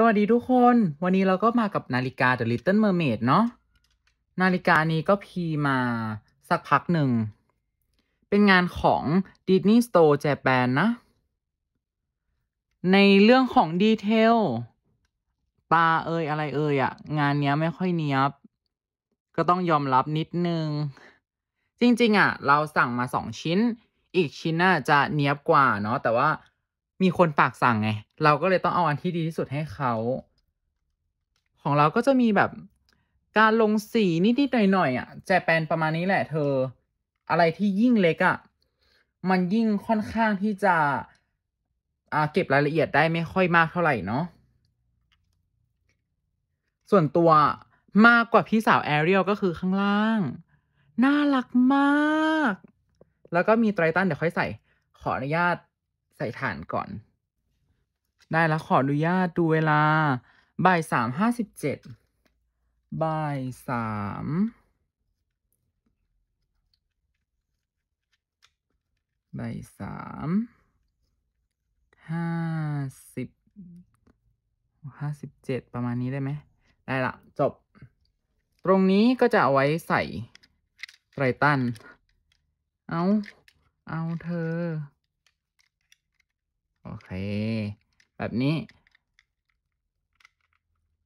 สวัสดีทุกคนวันนี้เราก็มากับนาฬิกา The Little Mermaid เนาะนาฬิกานี้ก็พีมาสักพักหนึ่ง เป็นงานของ Disney Store Japan นะ ในเรื่องของดีเทลตาเอ่ยอะไรเอ่ยอะงานเนี้ยไม่ค่อยเนี้ยบ ก็ต้องยอมรับนิดนึง จริง ๆอะเราสั่งมาสองชิ้น อีกชิ้นน่าจะเนี้ยบกว่าเนาะแต่ว่ามีคนปากสั่งไง เราก็เลยต้องเอาอันที่ดีที่สุดให้เขา ของเราก็จะมีแบบ การลงสีนิด ๆ หน่อยๆอ่ะ แจแปนประมาณนี้แหละเธอ อะไรที่ยิ่งเล็กอ่ะ มันยิ่งค่อนข้างที่จะอ่าเก็บรายละเอียดได้ไม่ค่อยมากเท่าไหร่เนาะ ส่วนตัวมากกว่าพี่สาวแอเรียลก็คือข้างล่าง น่ารักมาก แล้วก็มีไตรตันเดี๋ยวค่อยใส่ขออนุญาตใส่ฐานก่อน ได้แล้ว ขออนุญาตดูเวลาบ่ายสามห้าสิบเจ็ดบ่ายสามบ่ายสามห้าสิบห้าสิบเจ็ดประมาณนี้ได้ไหมได้ละจบ ตรงนี้ก็จะเอาไว้ใส่ไตรตัน เอาเอาเธอโอเค แบบนี้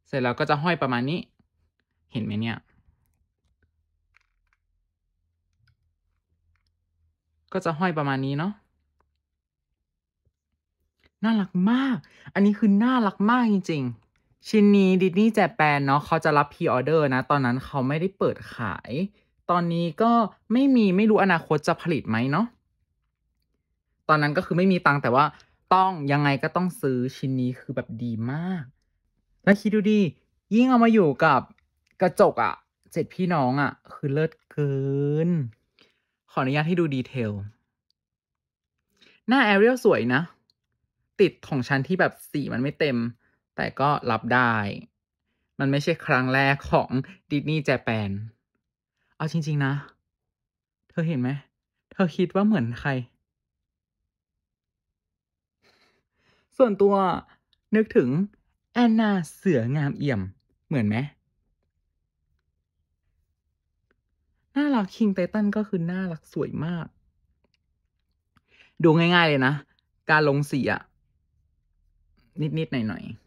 เสร็จแล้ว ก็จะห้อยประมาณนี้ เห็นไหมเนี่ย ก็จะห้อยประมาณนี้เนาะน่ารักมาก อันนี้คือน่ารักมากจริงๆชิ้นนี้ดิสนีย์แจแปนเนาะเขาจะรับพรีออเดอร์นะ ตอนนั้นเขาไม่ได้เปิดขาย ตอนนี้ก็ไม่มีไม่รู้อนาคตจะผลิตไหมเนาะตอนนั้นก็คือไม่มีตังแต่ว่าต้องยังไงก็ต้องซื้อชิ้นนี้คือแบบดีมาก แล้วคิดดูดิยิ่งเอามาอยู่กับกระจกอะ่ะเจ็ดพี่น้องอะ่ะ คือเลิศเกิน ขออนุญาตให้ดูดีเทล หน้าแอเรียลสวยนะ ติดของชั้นที่แบบสีมันไม่เต็ม แต่ก็รับได้ มันไม่ใช่ครั้งแรกของดิสนีย์แจแปนเอาจริงๆนะ เธอเห็นไหม เธอคิดว่าเหมือนใครส่วนตัวนึกถึง แอนนาเสืองามเอี่ยมเหมือนไหมน่ารักคิงไททัน ก็คือน่ารักสวยมาก ดูง่าย ๆเลยนะ การลง สีอะนิด ๆ หน่อยๆ